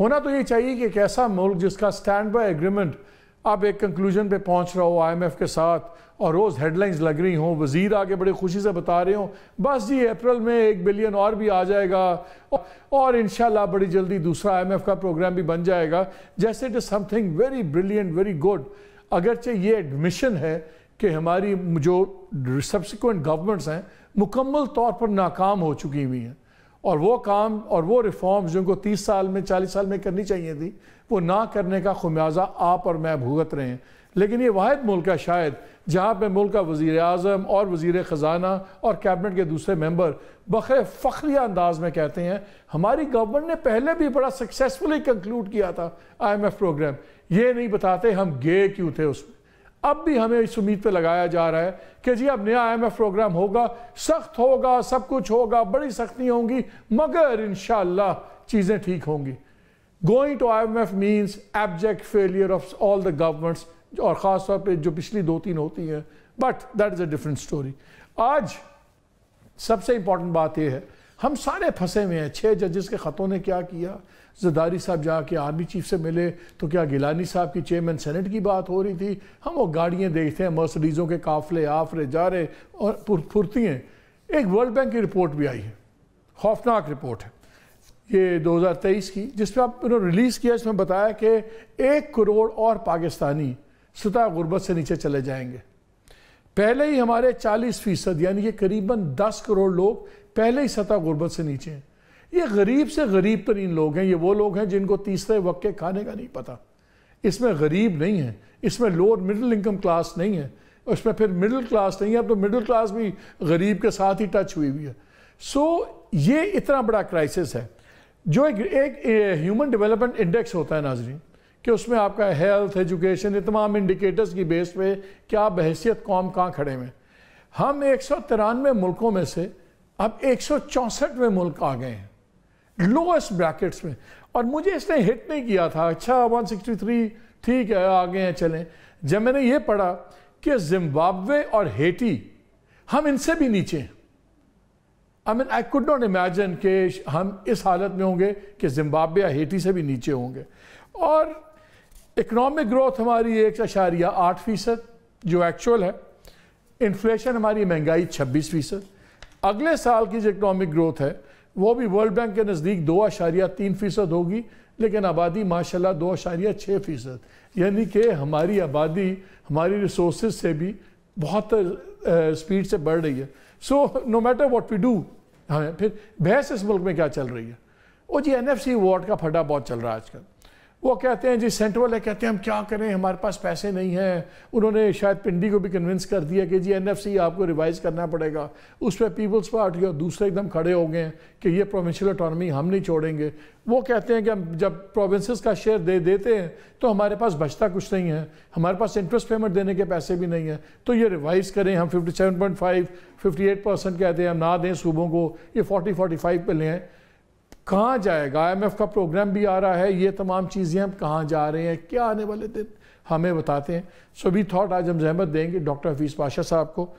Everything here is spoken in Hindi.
होना तो ये चाहिए कि एक ऐसा मुल्क जिसका स्टैंड बाय एग्रीमेंट अब एक कंक्लूजन पे पहुंच रहा हो आईएमएफ के साथ और रोज़ हेडलाइंस लग रही हों वज़ीर आगे बड़ी खुशी से बता रहे हों बस जी अप्रैल में एक बिलियन और भी आ जाएगा और इन बड़ी जल्दी दूसरा आईएमएफ का प्रोग्राम भी बन जाएगा जैसे it is something very brilliant very good अगरचे ये एडमिशन है कि हमारी जो सब्सिक्वेंट गवर्नमेंट्स हैं मुकम्मल तौर पर नाकाम हो चुकी हुई हैं और वो काम और वो रिफॉर्म्स जिनको तीस साल में चालीस साल में करनी चाहिए थी वो ना करने का खुमियाजा आप और मैं भुगत रहे हैं लेकिन ये वाद मुल्क है शायद जहाँ पर मुल्क का वजीर अजम और वज़ी ख़जाना और कैबिनेट के दूसरे मेम्बर बखे फ़ख्रिया अंदाज में कहते हैं हमारी गवर्नमेंट ने पहले भी बड़ा सक्सेसफुली कंक्लूड किया था आई एम एफ़ प्रोग्राम ये नहीं बताते हम गे क्यों थे उसमें अब भी हमें इस उम्मीद पे लगाया जा रहा है कि जी अब नया आई प्रोग्राम होगा सख्त होगा सब कुछ होगा बड़ी सख्ती होंगी मगर इन चीज़ें ठीक होंगी going to I M F means abject failure of all the governments और ख़ास तौर पर जो पिछली दो तीन होती हैं but that is a different story आज सबसे इंपॉर्टेंट बात यह है हम सारे फंसे हुए हैं छः जजेस के ख़तों ने क्या किया जदारी साहब जाके आर्मी चीफ से मिले तो क्या गिलानी साहब की चेयरमैन सेनेट की बात हो रही थी हम वो गाड़ियाँ देखते हैं मर्सडीज़ों के काफले आफरे जा रहे और फुरती हैं एक वर्ल्ड बैंक की रिपोर्ट भी आई है खौफनाक रिपोर्ट है ये 2023 की जिस पर आप उन्होंने रिलीज़ किया इसमें बताया कि एक करोड़ और पाकिस्तानी सतह गुरबत से नीचे चले जाएंगे पहले ही हमारे 40 फीसद यानी कि करीबन 10 करोड़ लोग पहले ही सतह गुर्बत से नीचे हैं ये गरीब से गरीब तरीन लोग हैं ये वो लोग हैं जिनको तीसरे वक्त के खाने का नहीं पता इसमें गरीब नहीं है इसमें लोअर मिडिल इनकम क्लास नहीं है उसमें फिर मिडिल क्लास नहीं है अब तो मिडिल क्लास भी गरीब के साथ ही टच हुई हुई है सो so, ये इतना बड़ा क्राइसिस है जो एक एक ह्यूमन डेवलपमेंट इंडेक्स होता है नाजरीन कि उसमें आपका हेल्थ एजुकेशन ये तमाम इंडिकेटर्स की बेस पे क्या बहसीत कौम कहाँ खड़े हैं हम एक सौ तिरानवे मुल्कों में से अब एक सौ चौंसठवें मुल्क आ गए हैं लोएस्ट ब्रैकेट्स में और मुझे इसने हिट नहीं किया था अच्छा 163 ठीक है आगे हैं चलें जब मैंने ये पढ़ा कि जिम्बाब्वे और हेटी हम इनसे भी नीचे हैं I mean I could not imagine कि हम इस हालत में होंगे कि जिम्बाब्वे या हेटी से भी नीचे होंगे और इकनॉमिक ग्रोथ हमारी एक अशारिया आठ फ़ीसद जो एक्चुअल है इन्फ्लेशन हमारी महंगाई छब्बीस फ़ीसद अगले साल की जो इकनॉमिक ग्रोथ है वो भी वर्ल्ड बैंक के नज़दीक दो अशारिया तीन फ़ीसद होगी लेकिन आबादी माशाला दो अशारिया छः फ़ीसद यानी कि हमारी आबादी हमारी रिसोर्स से भी बहुत स्पीड से बढ़ रही है so no matter what we do हमें फिर बहस इस मुल्क में क्या चल रही है वो G N F C award का फटा बहुत चल रहा है आजकल वो कहते हैं जी सेंटर वाले कहते हैं हम क्या करें हमारे पास पैसे नहीं हैं उन्होंने शायद पिंडी को भी कन्विंस कर दिया कि जी एनएफसी आपको रिवाइज करना पड़ेगा उस पर पीपल्स पार्टी और दूसरे एकदम खड़े हो गए हैं कि ये प्रोविंशियल अटोनमी हम नहीं छोड़ेंगे वो कहते हैं कि हम जब प्रोविंसेस का शेयर दे देते हैं तो हमारे पास बचता कुछ नहीं है हमारे पास इंटरेस्ट पेमेंट देने के पैसे भी नहीं है तो ये रिवाइज करें हम फिफ्टी सेवन परसेंट कहते हैं हम ना दें सूबों को ये फोर्टी फोर्टी पे लें कहाँ जाएगा आईएमएफ का प्रोग्राम भी आ रहा है ये तमाम चीज़ें हम कहाँ जा रहे हैं क्या आने वाले दिन हमें बताते हैं सो वी थॉट आज हम जहमत देंगे डॉक्टर हफीज़ पाशा साहब को